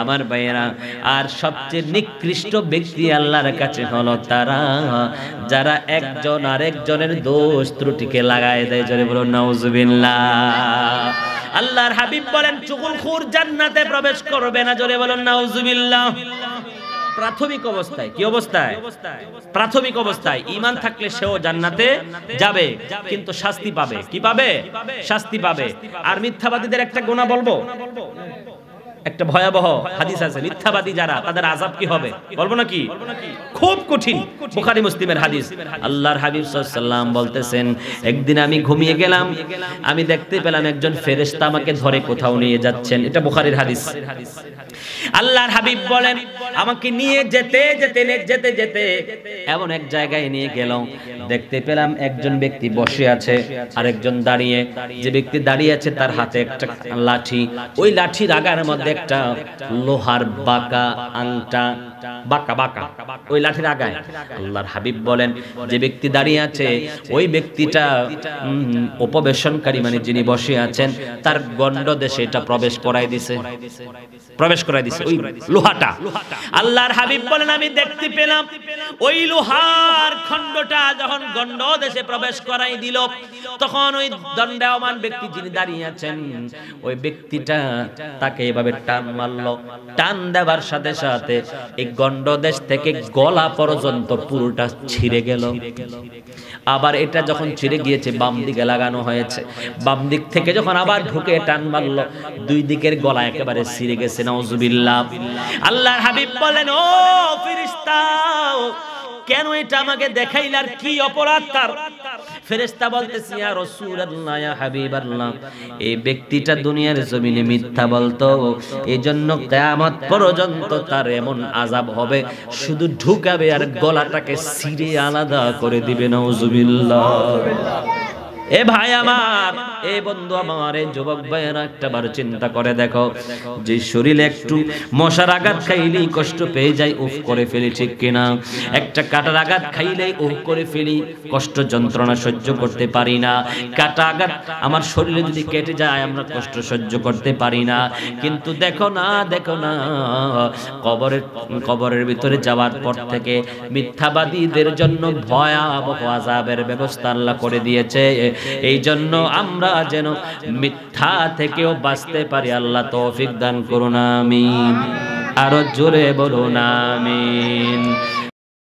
[SPEAKER 1] আমার ভাইয়েরা আর সবচেয়ে নিকৃষ্ট ব্যক্তি আল্লাহর কাছে হলো তারা যারা একজন আরেকজনের দোষ ত্রুটিকে লাগায় দেয় জোরে বলুন নাউজুবিল্লাহ আল্লাহর হাবিব বলেন চুকুল খুর জান্নাতে প্রবেশ করবে না জোরে বলুন নাউজুবিল্লাহ প্রাথমিক অবস্থায় কি অবস্থায় প্রাথমিক অবস্থায় ইমান থাকলে সেও জান্নাতে যাবে কিন্তু শাস্তি পাবে কি পাবে শাস্তি পাবে আর মিথ্যাবাদীদের একটা গোনা বলবো একটা ভয়াবহ হাদিস আছে মিথ্যাবাদী যারা তাদের আজাব কি হবে বলবো নাকি খুব কঠিন বুখারি মুসলিমের হাদিস আল্লাহর হাবিব সাল্লাম বলতেছেন একদিন আমি ঘুমিয়ে গেলাম আমি দেখতে পেলাম একজন ফেরেশতা আমাকে ধরে কোথাও নিয়ে যাচ্ছেন এটা বুখারীর হাদিস আল্লাহর হাবিব বলেন আমাকে নিয়ে যেতে যেতে যেতে যেতে এমন এক জায়গায় নিয়ে গেল দেখতে পেলাম একজন ব্যক্তি বসে আছে আরেকজন দাঁড়িয়ে যে ব্যক্তি দাঁড়িয়ে আছে তার হাতে একটা লাঠি ওই লাঠি রাগার মধ্যে একটা লোহার বাঁকা আংটা বাঁকা বাঁকা ওই লাঠির আগায় আল্লাহর হাবিব বলেন যে ব্যক্তি দাঁড়িয়ে আছে ওই ব্যক্তিটা উপবেশনকারী মানে যিনি বসে আছেন তার গণ্ড দেশে এটা প্রবেশ করাই দিছে প্রবেশ করাই দিছে ওই লোহাটা আল্লাহর হাবিব বলেন আমি দেখতে পেলাম ওই লোহার খণ্ডটা যখন গণ্ড দেশে প্রবেশ করাই দিল তখন ওই দণ্ডায়মান ব্যক্তি যিনি দাঁড়িয়ে আছেন ওই ব্যক্তিটা তাকে এভাবে টান মারলো টান দেবার সাথে সাথে এই গন্ড দেশ থেকে গলা পর্যন্ত পুরোটা ছিঁড়ে গেল আবার এটা যখন ছিঁড়ে গিয়েছে বাম দিকে লাগানো হয়েছে বাম দিক থেকে যখন আবার ঢুকে টান মারলো দুই দিকের গলা একেবারে ছিঁড়ে গেছে নজুবিল্লাহ আল্লাহর হাবিব বলেন ও ফিরিস্তাও কেন এটা আমাকে দেখাইলার কি অপরাধ তার ফেরেস্তা বলতেছি আর রাসূলুল্লাহ ইয়া হাবিবাল্লাহ এই ব্যক্তিটা দুনিয়ার জমিনে মিথ্যা বলতো এজন্য কিয়ামত পর্যন্ত তার এমন আযাব হবে শুধু ঢুকাবে আর গলাটাকে ছিঁড়ে আলাদা করে দিবে নাউজুবিল্লাহ এ ভাই আমার এ বন্ধু আমার এই যুবক ভাইয়েরা একটাবার চিন্তা করে দেখো যে শরীরে একটু মশার আঘাত খাইলেই কষ্ট পেয়ে যাই উফ করে ফেলি ঠিক কিনা একটা কাটার আঘাত খাইলেই উফ করে ফেলি কষ্ট যন্ত্রণা সহ্য করতে পারি না কাটা আঘাত আমার শরীরে যদি কেটে যায় আমরা কষ্ট সহ্য করতে পারি না কিন্তু দেখো না দেখো না কবরের কবরের ভিতরে যাওয়ার পর থেকে মিথ্যাবাদীদের জন্য ভয়াবহ আজাবের ব্যবস্থা আল্লাহ করে দিয়েছে এই জন্য আমরা যেন মিথ্যা থেকেও বাঁচতে পারি আল্লাহ তৌফিক দান করুন আমিন আরো জোরে বলুন আমিন